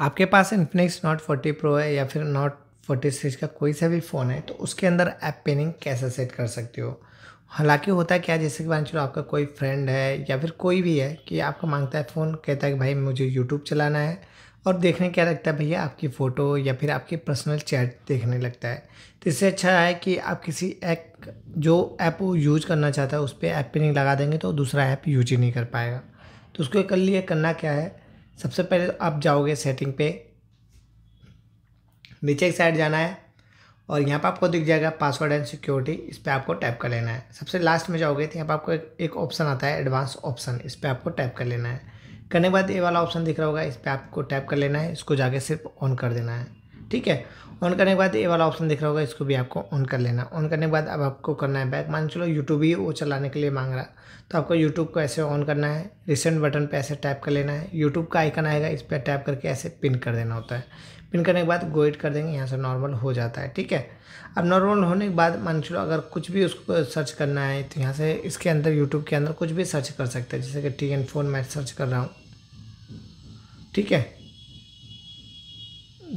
आपके पास Infinix note forty pro है या फिर नॉट फोर्टी सीरीज का कोई सा भी फ़ोन है तो उसके अंदर ऐप पिनिंग कैसे सेट कर सकते हो हालांकि होता है क्या जैसे कि मान चलो आपका कोई फ्रेंड है या फिर कोई भी है कि आपको मांगता है फ़ोन कहता है कि भाई मुझे यूट्यूब चलाना है और देखने क्या लगता है भैया आपकी फ़ोटो या फिर आपकी पर्सनल चैट देखने लगता है तो इससे अच्छा है कि आप किसी एक जो ऐप वो यूज करना चाहता है उस पर ऐप पिनिंग लगा देंगे तो दूसरा ऐप यूज ही नहीं कर पाएगा तो उसको लिए करना क्या है सबसे पहले आप जाओगे सेटिंग पे नीचे एक साइड जाना है और यहाँ पर आपको दिख जाएगा पासवर्ड एंड सिक्योरिटी इस पर आपको टैप कर लेना है सबसे लास्ट में जाओगे तो यहाँ पर आपको एक ऑप्शन आता है एडवांस ऑप्शन इस पर आपको टैप कर लेना है करने के बाद ये वाला ऑप्शन दिख रहा होगा इस पर आपको टैप कर लेना है इसको जाके सिर्फ ऑन कर देना है ठीक है ऑन करने के बाद ये वाला ऑप्शन दिख रहा होगा इसको भी आपको ऑन कर लेना ऑन करने के बाद अब आपको करना है बैक मान चलो यूट्यूब ही वो चलाने के लिए मांग रहा तो आपको यूट्यूब को ऐसे ऑन करना है रिसेंट बटन पे ऐसे टैप कर लेना है यूट्यूब का आइकन आएगा इस पर टैप करके ऐसे पिन कर देना होता है पिन करने के बाद गोइड कर देंगे यहाँ से नॉर्मल हो जाता है ठीक है अब नॉर्मल होने के बाद मान चलो अगर कुछ भी उसको सर्च करना है तो यहाँ से इसके अंदर यूट्यूब के अंदर कुछ भी सर्च कर सकते हैं जैसे कि टी एन फोन मैं सर्च कर रहा हूँ ठीक है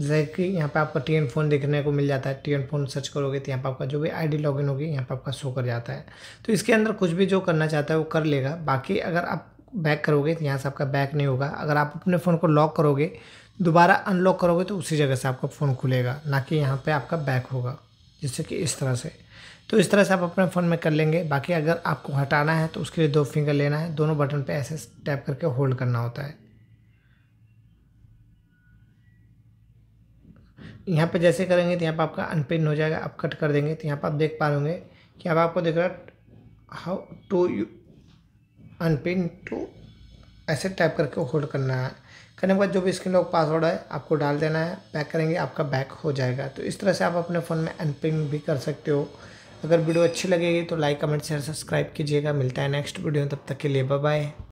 जैसे कि यहाँ पे आपका टी एन फ़ोन देखने को मिल जाता है टी एन फ़ोन सर्च करोगे तो यहाँ पे आपका जो भी आईडी लॉगिन होगी यहाँ पे आपका शो कर जाता है तो इसके अंदर कुछ भी जो करना चाहता है वो कर लेगा बाकी अगर आप बैक करोगे तो यहाँ से आपका बैक नहीं होगा अगर आप अपने फ़ोन को लॉक करोगे दोबारा अनलॉक करोगे तो उसी जगह से आपका फ़ोन खुलेगा ना कि यहाँ पर आपका बैक होगा जैसे कि इस तरह से तो इस तरह से आप अपने फ़ोन में कर लेंगे बाकी अगर आपको हटाना है तो उसके लिए दो फिंगर लेना है दोनों बटन पे ऐसे टैप करके होल्ड करना होता है यहाँ पर जैसे करेंगे तो यहाँ पर आपका अनपिन हो जाएगा आप कट कर देंगे तो यहाँ पर आप देख पा लेंगे कि अब आपको देख रहा how to you unpin to ऐसे टाइप करके होल्ड करना है करने के बाद जो भी स्क्रीन लॉक पासवर्ड है आपको डाल देना है पैक करेंगे आपका बैक हो जाएगा तो इस तरह से आप अपने फ़ोन में अनपिन भी कर सकते हो अगर वीडियो अच्छी लगेगी तो लाइक कमेंट शेयर सब्सक्राइब कीजिएगा मिलता है नेक्स्ट वीडियो तब तक के लिए बाय